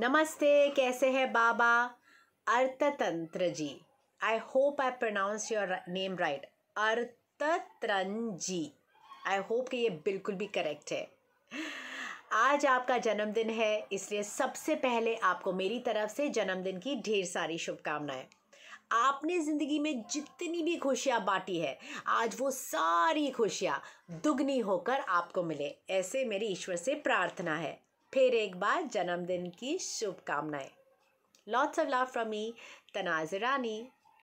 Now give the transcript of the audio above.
नमस्ते कैसे हैं बाबा Arthtantra ji I hope I pronounce your name right Arthtantra ji I hope कि ये बिल्कुल भी करेक्ट है आज आपका जन्मदिन है इसलिए सबसे पहले आपको मेरी तरफ से जन्मदिन की ढेर सारी शुभकामनाएं आपने ज़िंदगी में जितनी भी खुशियाँ बांटी है आज वो सारी खुशियाँ दुगनी होकर आपको मिले ऐसे मेरी ईश्वर से प्रार्थना है फिर एक बार जन्मदिन की शुभकामनाएं lots of love from me Rani